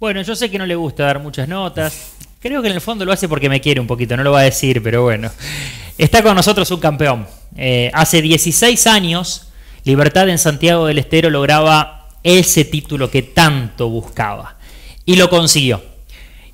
Bueno, yo sé que no le gusta dar muchas notas. Creo que en el fondo lo hace porque me quiere un poquito, no lo va a decir, pero bueno. Está con nosotros un campeón. Eh, hace 16 años, Libertad en Santiago del Estero lograba ese título que tanto buscaba. Y lo consiguió.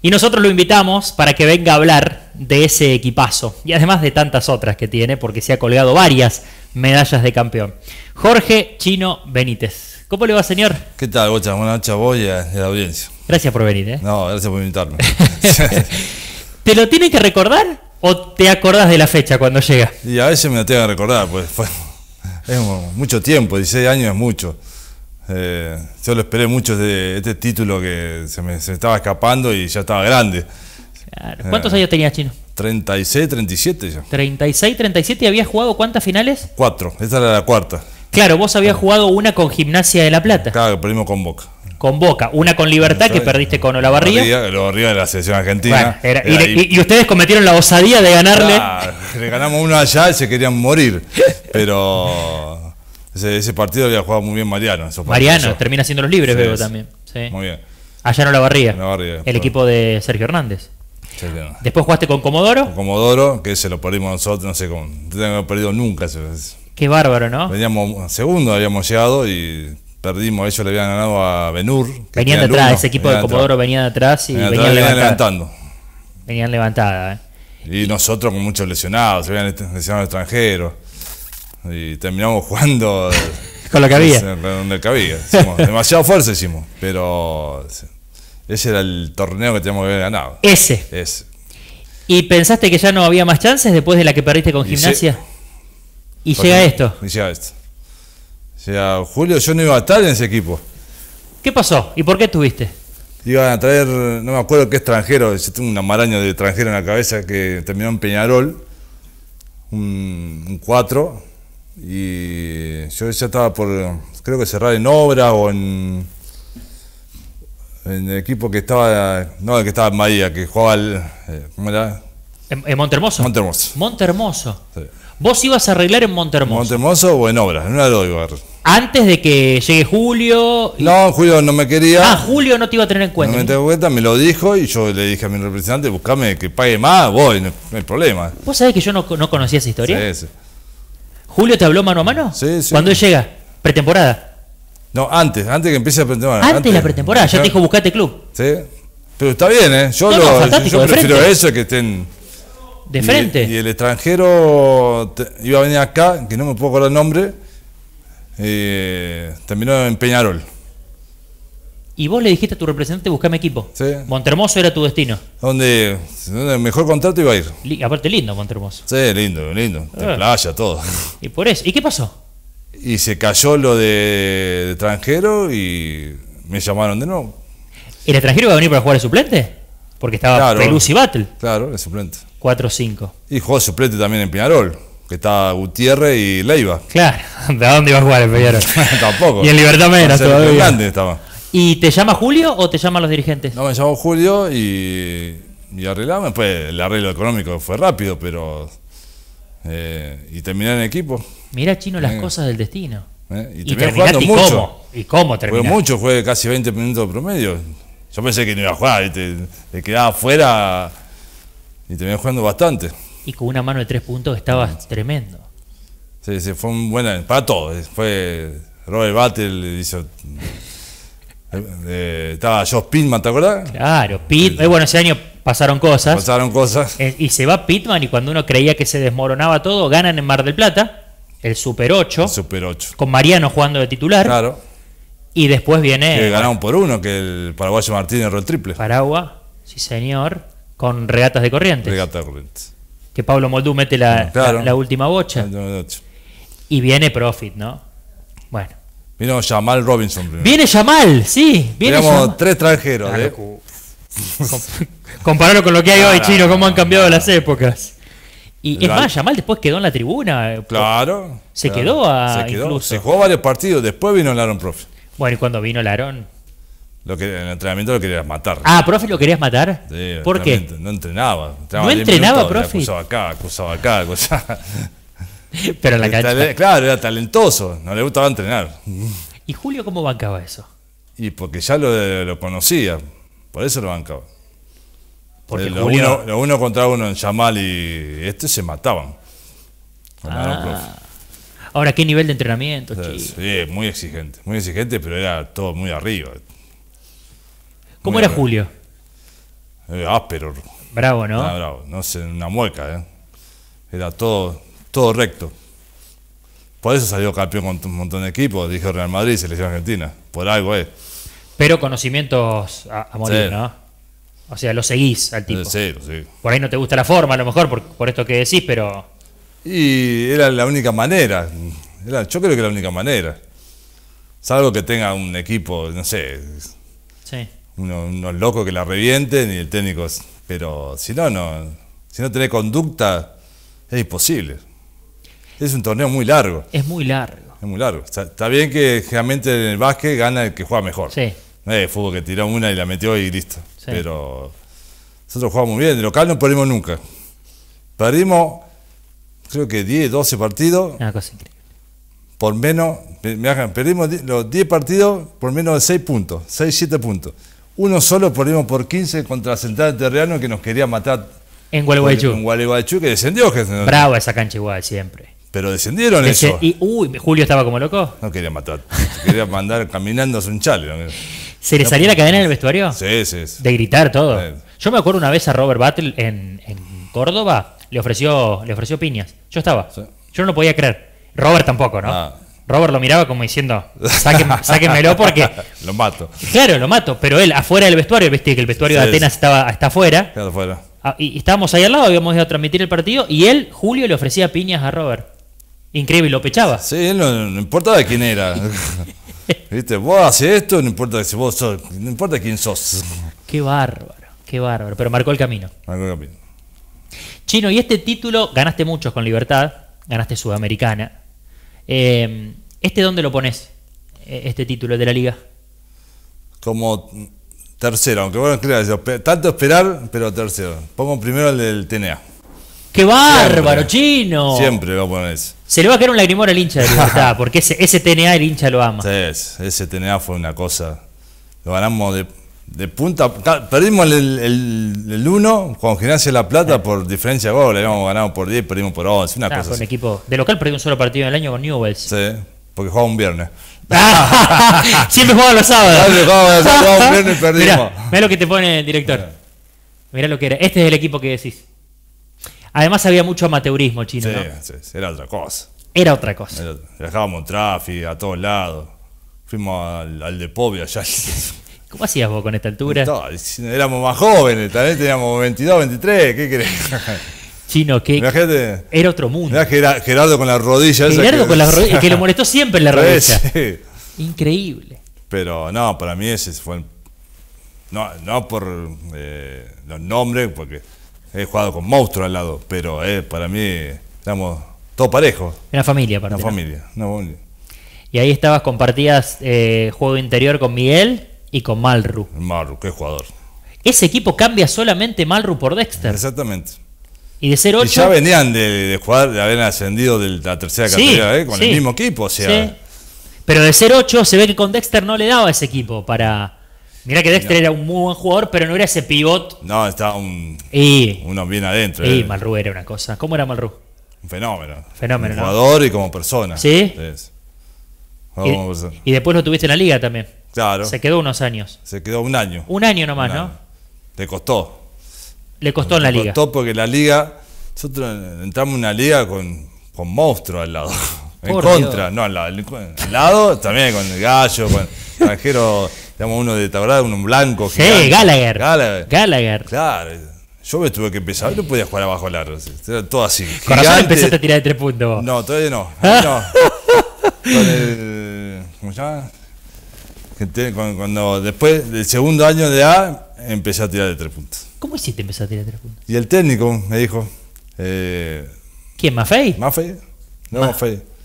Y nosotros lo invitamos para que venga a hablar de ese equipazo y además de tantas otras que tiene, porque se ha colgado varias medallas de campeón. Jorge Chino Benítez. ¿Cómo le va, señor? ¿Qué tal, Bocha? Buenas noches a vos y a la audiencia. Gracias por venir, ¿eh? No, gracias por invitarme. ¿Te lo tienen que recordar o te acordás de la fecha cuando llega? Y a veces me lo tengo que recordar, pues fue, es mucho tiempo, 16 años es mucho. Eh, yo lo esperé mucho de este, este título que se me, estaba escapando y ya estaba grande. ¿Cuántos eh, años tenías, Chino? 36, 37 ya. 36, 37 y habías jugado cuántas finales? Cuatro, esta era la cuarta. Claro, vos habías ah. jugado una con Gimnasia de La Plata. Claro, perdimos con Boca con Boca, una con Libertad que perdiste con Olavarría. Olavarría de la selección argentina. y, ustedes cometieron la osadía de ganarle. le ganamos uno allá y se querían morir. Pero ese, partido había jugado muy bien Mariano. Mariano, termina siendo los libres, veo también. Muy bien. Allá en Olavarría. el equipo de Sergio Hernández. Después jugaste con Comodoro. Comodoro, que se lo perdimos nosotros, no sé cómo. No hemos perdido nunca. Qué bárbaro, ¿no? Veníamos segundo, habíamos llegado y Perdimos, ellos le habían ganado a Benur. Venían de atrás, ese equipo de Comodoro venía atrás y venían, levantando. Venían levantada, eh. Y, nosotros con muchos lesionados, se habían lesionado extranjeros. Y terminamos jugando. con lo que había. demasiado fuerza hicimos, pero ese era el torneo que teníamos que haber ganado. Ese. Ese. ¿Y pensaste que ya no había más chances después de la que perdiste con gimnasia? y llega esto. Y llega esto sea, Julio, yo no iba a estar en ese equipo. ¿Qué pasó? ¿Y por qué estuviste? Iban a traer, no me acuerdo qué extranjero, yo tengo una maraña de extranjero en la cabeza que terminó en Peñarol, un 4, y yo ya estaba por, creo que cerrar en obra o en, el equipo que estaba, no, el que estaba en Bahía, que jugaba, el, eh, ¿cómo era? ¿En, Montermoso? Montermoso. ¿Vos ibas a arreglar en Montermoso? ¿Montermoso o en obra? no lo de antes de que llegue Julio. No, Julio no me quería. Ah, Julio no te iba a tener en cuenta. No me tengo cuenta, me lo dijo y yo le dije a mi representante, buscame que pague más, voy, no, hay problema. ¿Vos sabés que yo no, conocía esa historia? Sí, sí. ¿Julio te habló mano a mano? Sí, sí. ¿Cuándo llega? ¿Pretemporada? No, antes, antes que empiece la pretemporada. Antes, la pretemporada, ya te dijo buscate club. Sí. Pero está bien, ¿eh? Yo, prefiero eso que estén. De frente. Y, el extranjero iba a venir acá, que no me puedo acordar el nombre eh, terminó en Peñarol. Y vos le dijiste a tu representante, buscame equipo. Sí. Montermoso era tu destino. Donde, el mejor contrato iba a ir. aparte lindo Montermoso. Sí, lindo, lindo. Ah. playa, todo. Y por eso. ¿Y qué pasó? Y se cayó lo de, extranjero y me llamaron de nuevo. ¿El extranjero iba a venir para jugar de suplente? Porque estaba claro, y Battle. Claro, el suplente. 4-5. Y jugó suplente también en Peñarol que Está Gutiérrez y Leiva. Claro, ¿de dónde iba a jugar el Peñarol? Tampoco. Y en Libertad Menos todavía. Grande estaba. ¿Y te llama Julio o te llaman los dirigentes? No, me llamó Julio y, y arreglamos. Después el arreglo económico fue rápido, pero. Eh, y terminé en equipo. Mirá, chino, las eh. cosas del destino. Eh, y, terminaste mucho. cómo. ¿Y cómo terminaste? Fue mucho, fue casi 20 minutos de promedio. Yo pensé que no iba a jugar, te, te quedaba afuera y terminé jugando bastante y con una mano de tres puntos estaba ah, tremendo. Sí, sí, fue un buen para todo eh, Fue Robert Battle, hizo. Eh, estaba Josh Pitman, ¿te acuerdas? Claro, Pittman. Eh, bueno, ese año pasaron cosas. Pasaron cosas. y se va Pitman y cuando uno creía que se desmoronaba todo, ganan en Mar del Plata, el Super 8. Super 8. Con Mariano jugando de titular. Claro. Y después viene. Que ganaron por uno, que el paraguayo Martínez erró el triple. Paragua, sí señor, con regatas de corrientes. Regatas de corrientes que Pablo Moldú mete ah, la, última bocha. Y viene Profit, ¿no? Bueno. Vino Jamal Robinson Viene Jamal, sí. Viene tres extranjeros. ¿eh? Compararlo con lo que hay hoy, Chino, cómo han cambiado las épocas. Y es más, Yamal después quedó en la tribuna. Eh, claro. Se quedó a, se Incluso. Se jugó varios partidos. Después vino el profit Profit. Bueno, y cuando vino el Aaron, en el entrenamiento lo querías matar. Ah, profe, ¿lo querías matar? Sí, ¿Por No entrenaba. ¿No entrenaba, profe? Acusaba acá, acusaba acá, Pero la Claro, era talentoso, no le gustaba entrenar. ¿Y Julio cómo bancaba eso? Y porque ya lo, lo conocía, por eso lo bancaba. Porque eh, lo, uno, uno, contra uno en Yamal y este se mataban. Ah. Ahora, ¿qué nivel de entrenamiento? sí, muy exigente, muy exigente, pero era todo muy arriba. ¿Cómo era Julio? Eh, áspero. Bravo, ¿no? Ah, bravo. No sé, una mueca, ¿eh? Era todo, todo recto. Por eso salió campeón con un montón de equipos, dijo Real Madrid, selección argentina. Por algo, ¿eh? Pero conocimientos a, morir, ¿no? O sea, lo seguís al eh, tipo. Sí, Por ahí no te gusta la forma, a lo mejor, por, esto que decís, pero. Y era la única manera. Era, yo creo que era la única manera. Salvo que tenga un equipo, no sé. Sí unos, es locos que la revienten y el técnico. Pero si no, no. Si no tenés conducta, es imposible. Es un torneo muy largo. Es muy largo. Es muy largo. Está, bien que generalmente en el básquet gana el que juega mejor. Sí. No es el fútbol que tiró una y la metió y listo. Pero nosotros jugamos muy bien. De local no perdimos nunca. Perdimos, creo que 10, 12 partidos. Una cosa increíble. Por menos, me, hagan, perdimos los 10 partidos por menos de 6 puntos, 6, 7 puntos. Uno solo perdimos por 15 contra Central Terriano que nos quería matar. En Gualeguaychú. En Gualeguaychú que descendió. Que Brava esa cancha igual, siempre. Pero descendieron eso. Y, uy, Julio estaba como loco. No quería matar. quería mandar caminando a un chale. ¿Se le salía la cadena en el vestuario? Sí, sí. De gritar todo. Yo me acuerdo una vez a Robert Battle en, Córdoba, le ofreció, le ofreció piñas. Yo estaba. Yo no lo podía creer. Robert tampoco, ¿no? Ah. Robert lo miraba como diciendo, sáquenmelo porque... lo mato. Claro, lo mato, pero él afuera del vestuario, viste que el vestuario de Atenas estaba hasta afuera. afuera. Ah, y estábamos ahí al lado, habíamos ido a transmitir el partido y él, Julio, le ofrecía piñas a Robert. Increíble, lo pechaba. Sí, él no, no importaba quién era. viste, vos haces esto, no importa si vos sos, no importa quién sos. Qué bárbaro, qué bárbaro, pero marcó el camino. Marcó el camino. Chino, y este título ganaste muchos con Libertad, ganaste Sudamericana, Em, ¿Este dónde lo pones, e, este título de la liga? Como tercero, aunque bueno, claro, tanto esperar, pero tercero. Pongo primero el del TNA. ¡Qué bárbaro, chino! Siempre lo pones. Se le va a quedar un lagrimor al hincha de libertad, porque ese, ese, TNA el hincha lo ama. Sí, ese TNA fue una cosa. Lo ganamos de de punta. Perdimos el 1 con Gimnasia La Plata por diferencia de gol. Le habíamos ganado por 10, perdimos por 11. Una cosa equipo de local perdimos un solo partido en el año con Newells. Sí, porque jugaba un viernes. Siempre jugaba los sábados. Siempre jugaba, un viernes y perdimos. Mirá, lo que te pone el director. mira lo que era. Este es el equipo que decís. Además había mucho amateurismo chino. Sí, era otra cosa. Era otra cosa. viajábamos tráfico a todos lados. Fuimos al, al de Pobia allá. ¿Cómo hacías vos con esta altura? No, éramos más jóvenes, también teníamos 22, 23, ¿qué querés? Chino, que era otro mundo. Gerardo, Gerardo con las rodillas Gerardo con la rodilla, que lo molestó siempre en la rodilla. Increíble. Pero no, para mí ese fue... No, por eh, los nombres, porque he jugado con monstruos al lado, pero eh, para mí éramos todos parejos. Era familia, para familia, una familia. Y ahí estabas, compartías eh, juego interior con Miguel y con Malru. Malru, qué jugador. Ese equipo cambia solamente Malru por Dexter. Exactamente. Y de ser 8 ya venían de, jugar, de haber ascendido de la tercera categoría ¿eh? con el mismo equipo, Sí. Pero de ser 8 se ve que con Dexter no le daba ese equipo para. Mirá que Dexter era un muy buen jugador, pero no era ese pivot. No, estaba un, uno bien adentro. Y eh. Malru era una cosa. ¿Cómo era Malru? Un fenómeno. Fenómeno. jugador y como persona. Sí. y después lo tuviste en la liga también. Claro. Se quedó unos años. Se quedó un año. Un año nomás, ¿no? Le costó. Le costó en la liga. Le costó porque la liga. Nosotros entramos en una liga con, con monstruos al lado. en contra, no al lado. Al lado también con el gallo, con el extranjero. Digamos, uno de tablada, uno blanco. Sí, Gallagher. Gallagher. Gallagher. Claro. Yo me tuve que empezar, no podía jugar abajo al era todo así. Con razón empezaste a tirar de tres puntos vos. No, todavía no. No. Con el, ¿Cómo se llama? cuando, después del segundo año de A empecé a tirar de tres puntos. ¿Cómo hiciste empezar a tirar de tres puntos? Y el técnico me dijo. Eh, ¿Quién? ¿Mafei? ¿Mafei? No,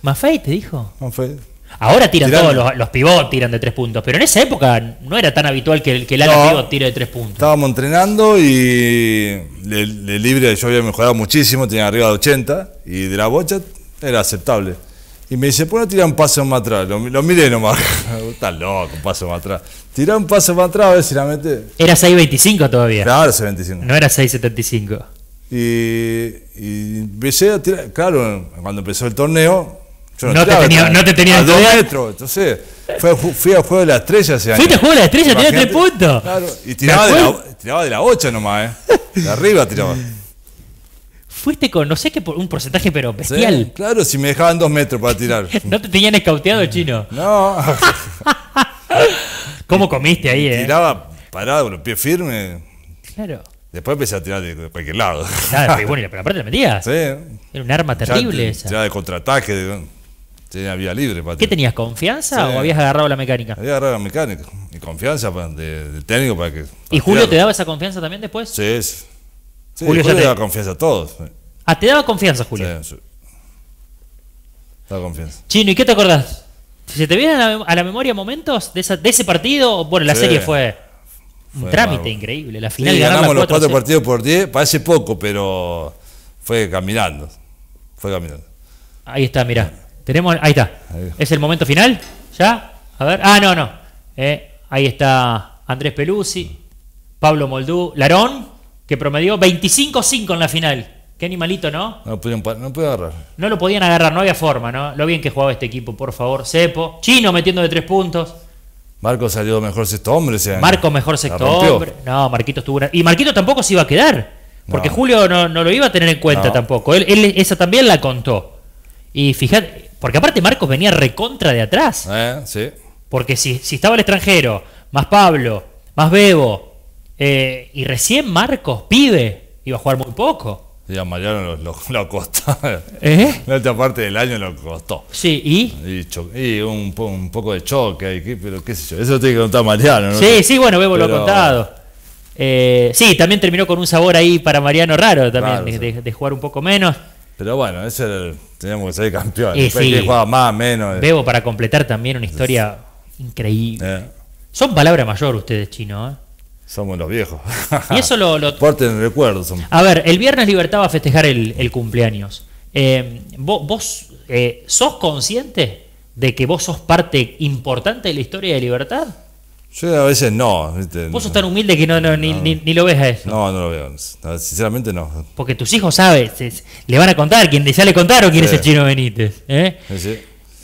Mafei. te dijo? Mafei. Ahora tiran todos, los, los pivots tiran de tres puntos, pero en esa época no era tan habitual que, el, que el ala tire de tres puntos. Estábamos entrenando y el libre yo había mejorado muchísimo, tenía arriba de 80 y de la bocha era aceptable. Y me dice, ¿por qué no tirar un paso más atrás? Lo, miré nomás. Está loco, un paso más atrás. Tirá un paso más atrás a ver si la metes. Era 6.25 todavía. Claro, 6.25. No era 6.75. Y, empecé a tirar. Claro, cuando empezó el torneo, no, no, te tenía, no, te tenía, a dos metros. Entonces, fui, fui a Juego de la Estrella ese año. Fuiste a Juego de la Estrella, tenía tres puntos. Claro, y tiraba de, la, tiraba de, la, 8 nomás, ¿eh? De arriba tiraba. fuiste con no sé qué, un porcentaje, pero bestial. claro, si me dejaban dos metros para tirar. ¿No te tenían escauteado, chino? No. ¿Cómo comiste ahí, eh? Tiraba parado, con los pies firmes. Claro. Después empecé a tirar de cualquier lado. Claro, y bueno, pero aparte la metías. Sí. Era un arma terrible esa. de contraataque. tenía vía libre para ¿Qué tenías, confianza o habías agarrado la mecánica? Había agarrado la mecánica y confianza de, del técnico para que... ¿Y Julio te daba esa confianza también después? Sí, sí. Julio, te... daba confianza a todos. Ah, te daba confianza, Julio. Sí, sí. Daba confianza. Chino, ¿y qué te acordás? ¿Se te vienen a, la memoria momentos de, ese partido? Bueno, la serie fue un trámite increíble. La final ganamos los cuatro, partidos por diez. Parece poco, pero fue caminando. Fue caminando. Ahí está, mirá. Tenemos, ahí está. ¿Es el momento final? ¿Ya? A ver. Ah, no, no. Eh, ahí está Andrés Pelusi, mm. Pablo Moldú, Larón que promedió 25-5 en la final. Qué animalito, ¿no? No, lo no agarrar. No lo podían agarrar, no había forma, ¿no? Lo bien que jugaba este equipo, por favor. Cepo, Chino metiendo de tres puntos. Marco salió mejor sexto hombre ese Marco mejor sexto hombre. No, Marquito estuvo una... Y Marquito tampoco se iba a quedar. Porque Julio no, lo iba a tener en cuenta tampoco. Él, esa también la contó. Y fíjate, porque aparte Marcos venía recontra de atrás. Eh, sí. Porque si estaba el extranjero, más Pablo, más Bebo, eh, y recién Marcos, pibe, iba a jugar muy poco. a Mariano lo, lo, costó. ¿Eh? La otra parte del año lo costó. Sí, ¿y? Y, un, poco de choque, pero qué sé yo. Eso lo tiene que contar Mariano, ¿no? Sí, sí, bueno, Bebo lo ha contado. Eh, sí, también terminó con un sabor ahí para Mariano raro también, de, jugar un poco menos. Pero bueno, ese teníamos que ser campeón. jugaba más, menos. Bebo para completar también una historia increíble. Son palabras mayor ustedes, chino, ¿eh? Somos los viejos. Y eso lo. lo... recuerdos. A ver, el viernes Libertad va a festejar el, cumpleaños. Eh, ¿Vos, eh, sos consciente de que vos sos parte importante de la historia de Libertad? Yo a veces no. Vos sos tan humilde que no, ni, lo ves a eso. No, no lo veo. Sinceramente no. Porque tus hijos saben, le van a contar quién ya le contaron quién es el chino Benítez. ¿eh?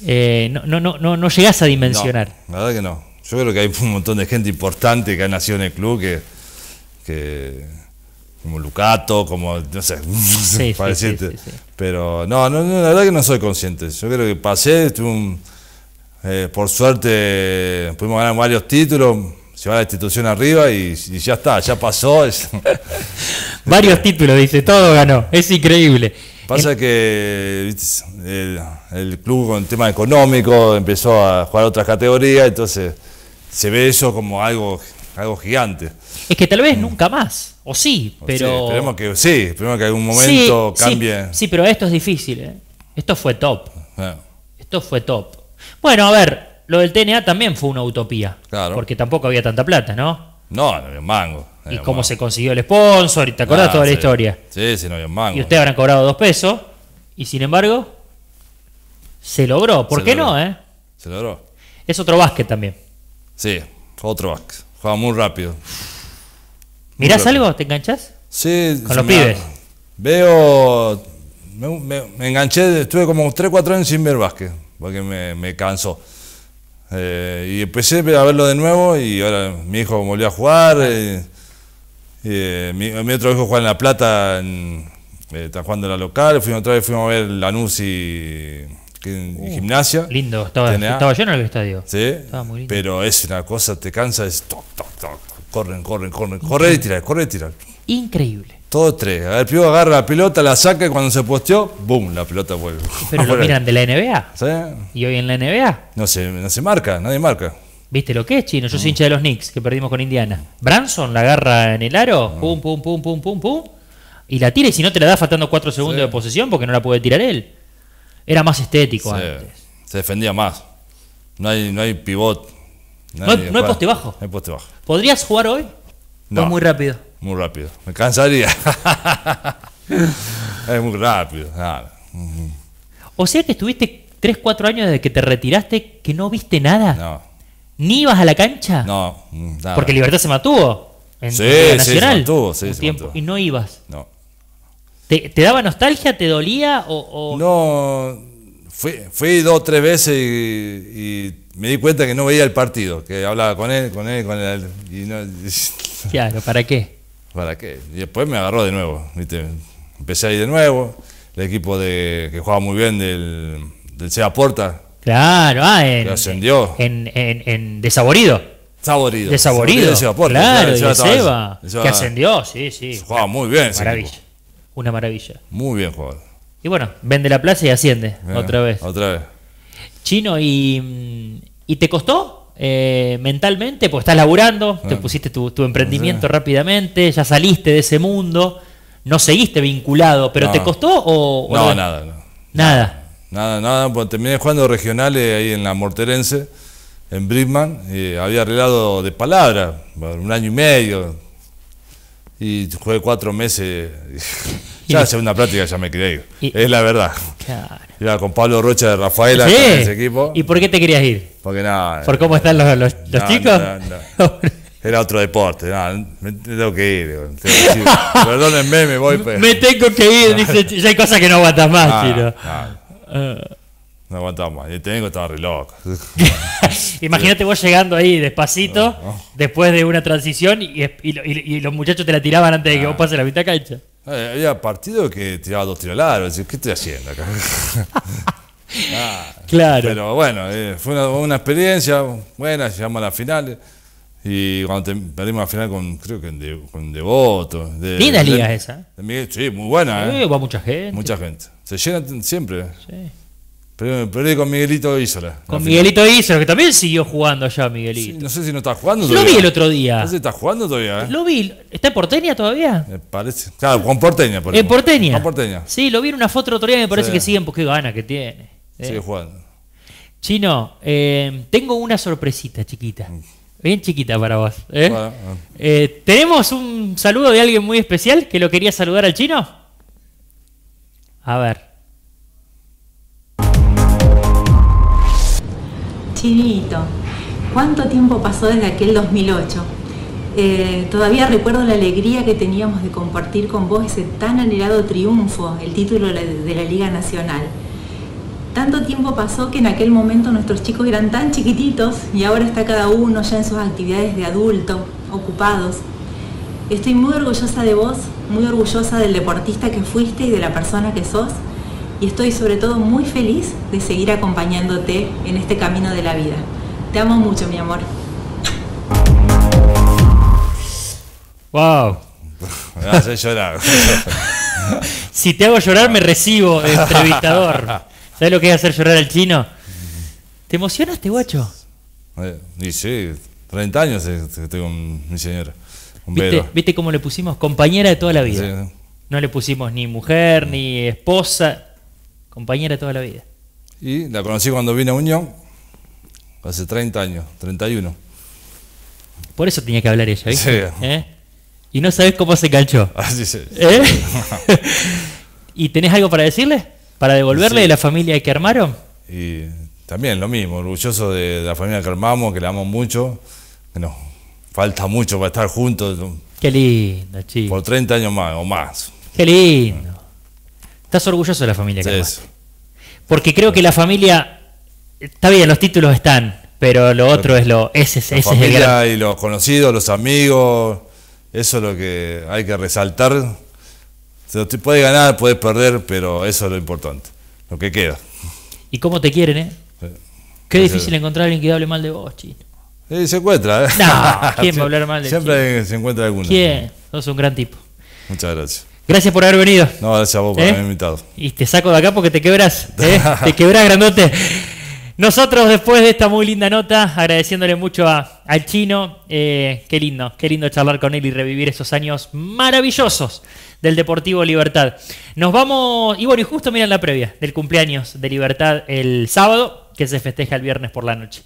eh no, no, no, no, llegás a dimensionar. No, la verdad que no. Yo creo que hay un montón de gente importante que ha nacido en el club que. como Lucato, como, no sé, este. Pero no, no, la verdad que no soy consciente. Yo creo que pasé, eh, por suerte pudimos ganar varios títulos, se va la institución arriba y, ya está, ya pasó. varios títulos, dice, todo ganó, es increíble. Pasa que el, el club con el tema económico empezó a jugar otras categorías, entonces se ve eso como algo, algo gigante. Es que tal vez nunca más, o sí, pero... esperemos que sí, esperemos que algún momento cambie. Sí, pero esto es difícil, ¿eh? Esto fue top. Ah. Esto fue top. Bueno, a ver, lo del TNA también fue una utopía. Claro. Porque tampoco había tanta plata, ¿no? No, no había un mango. y cómo se consiguió el sponsor, te acordás ah, toda la historia. Sí, sí, no había un mango. Y ustedes habrán cobrado dos pesos, y sin embargo, se logró. ¿Por qué no, eh? Se logró. Es otro básquet también. Sí, otro básquet, Juega muy rápido. ¿Mirás algo? ¿Te enganchas? Sí. Con los pibes. Veo... Me, enganché, estuve como 3, 4 años sin ver básquet, porque me, cansó. Eh, y empecé a verlo de nuevo y ahora mi hijo volvió a jugar. Eh, eh, mi, otro hijo juega en La Plata, en, está jugando en la local. Fuimos otra vez, fuimos a ver Lanús y en uh, gimnasia. Lindo, estaba, estaba, lleno el estadio. Sí, estaba muy lindo. pero es una cosa, te cansa, es toc, toc, toc, corren, corren, corren, corre y tirar, corre y tirar. Increíble. Todo tres. A ver, pío agarra la pelota, la saca y cuando se posteó, ¡boom! La pelota vuelve. Pero lo miran de la NBA. ¿Sí? ¿Y hoy en la NBA? No se, no se marca, nadie marca. ¿Viste lo que es, chino? Yo soy mm. hincha de los Knicks, que perdimos con Indiana. Branson la agarra en el aro, mm. pum, pum, pum, pum, pum, pum, y la tira. Y si no te la da faltando cuatro segundos de posesión porque no la puede tirar él. Era más estético antes. Se defendía más. No hay, no pivot. No, hay, poste bajo. hay poste bajo. ¿Podrías jugar hoy? No. muy rápido. Muy rápido. Me cansaría. es muy rápido. O sea que estuviste 3, 4 años desde que te retiraste que no viste nada. No. ¿Ni ibas a la cancha? No, Porque Libertad se matuvo En sí, Nacional, sí, se mantuvo, se Y no ibas. No. ¿Te, daba nostalgia? ¿Te dolía? O, No, fui, dos o tres veces y, me di cuenta que no veía el partido, que hablaba con él, con él, con él. Y no, Claro, ¿para qué? ¿Para qué? Y después me agarró de nuevo, ¿viste? empecé ahí de nuevo. El equipo de, que jugaba muy bien del, del Sea Porta. Claro, ah, en, que ascendió. En, en, en Desaborido. Saborido. de Porta, claro, de Seba, que ascendió, sí, sí. Jugaba muy bien. Maravilla una maravilla. Muy bien jugado. Y bueno, vende la plaza y asciende otra vez. Otra vez. Chino, ¿y, y te costó eh, mentalmente? Pues estás laburando, te pusiste tu, emprendimiento rápidamente, ya saliste de ese mundo, no seguiste vinculado, pero ¿te costó o...? No, nada, Nada. Nada, nada, porque terminé jugando regionales ahí en la Morterense, en Brickman, y había arreglado de palabra, un año y medio, y jugué cuatro meses. ya hace una práctica, ya me quería es la verdad. Claro. con Pablo Rocha de Rafaela, ¿Sí? en ese equipo. ¿Y por qué te querías ir? Porque nada. Eh. ¿Por cómo están los, los, chicos? Era otro deporte. me tengo que ir. Perdónenme, me voy. Me tengo que ir. Dice, ya hay cosas que no aguantas más, ah, Chino. Ah. No aguantamos más. Tengo que estar re loco. Imagínate vos llegando ahí despacito, después de una transición, y, los muchachos te la tiraban antes de que vos pases la mitad cancha. Eh, había partido que tiraba dos tiros largos. ¿Qué estoy haciendo acá? Ah, claro. Pero bueno, eh, fue una, experiencia buena. Llegamos a la final. Y cuando perdimos la final con, creo que con Devoto. De, liga esa. sí, muy buena. Eh. va mucha gente. Mucha gente. Se llenan siempre. Sí. Pero perdí con Miguelito Isola. Con Miguelito Isola, que también siguió jugando allá Miguelito. no sé si no está jugando Lo todavía. Lo vi el otro día. No está jugando todavía. ¿eh? Lo vi. ¿Está en Porteña todavía? Me parece. Claro, con Porteña. Por en Porteña. Sí, lo vi en una foto el otro día me parece que que siguen porque pues, gana que tiene. ¿eh? Sigue jugando. Chino, eh, tengo una sorpresita chiquita. Mm. Bien chiquita para vos. Ah. Tenemos un saludo de alguien muy especial que lo quería saludar al chino. A ver. Chinito, ¿cuánto tiempo pasó desde aquel 2008? Eh, todavía recuerdo la alegría que teníamos de compartir con vos ese tan anhelado triunfo, el título de la Liga Nacional. Tanto tiempo pasó que en aquel momento nuestros chicos eran tan chiquititos y ahora está cada uno ya en sus actividades de adulto, ocupados. Estoy muy orgullosa de vos, muy orgullosa del deportista que fuiste y de la persona que sos y estoy sobre todo muy feliz de seguir acompañándote en este camino de la vida. Te amo mucho, mi amor. ¡Wow! Me hace llorar. si te hago llorar, me recibo entrevistador. ¿Sabes lo que es hacer llorar al chino? ¿Te emocionaste, guacho? Eh, sí, 30 años estoy con mi señora. ¿Viste, cómo le pusimos compañera de toda la vida? No le pusimos ni mujer, ni esposa compañera toda la vida. Y la conocí cuando vine a Unión, hace 30 años, 31. Por eso tenía que hablar ella, ¿viste? Sí. ¿Eh? Y no sabes cómo se enganchó. Así ah, se. ¿Eh? ¿Y tenés algo para decirle? ¿Para devolverle de la familia que armaron? Y también lo mismo, orgulloso de la familia que armamos, que la amo mucho. nos falta mucho para estar juntos. Qué lindo, chico. Por 30 años más o más. Qué lindo. Estás orgulloso de la familia que Porque creo que la familia. Está bien, los títulos están, pero lo otro es lo. Ese, es el gran... y los conocidos, los amigos. Eso es lo que hay que resaltar. Se puede ganar, puedes perder, pero eso es lo importante. Lo que queda. ¿Y cómo te quieren, eh? Qué difícil encontrar a alguien que hable mal de vos, chino. Sí, se encuentra, ¿eh? No, ¿quién mal de Siempre se encuentra alguno. ¿Quién? Sos un gran tipo. Muchas gracias. Gracias por haber venido. No, gracias a vos por ¿Eh? haberme invitado. Y te saco de acá porque te quebras, ¿eh? te quebras grandote. Nosotros, después de esta muy linda nota, agradeciéndole mucho a, al chino, eh, qué lindo, qué lindo charlar con él y revivir esos años maravillosos del Deportivo Libertad. Nos vamos, y bueno, y justo miran la previa del cumpleaños de Libertad el sábado, que se festeja el viernes por la noche.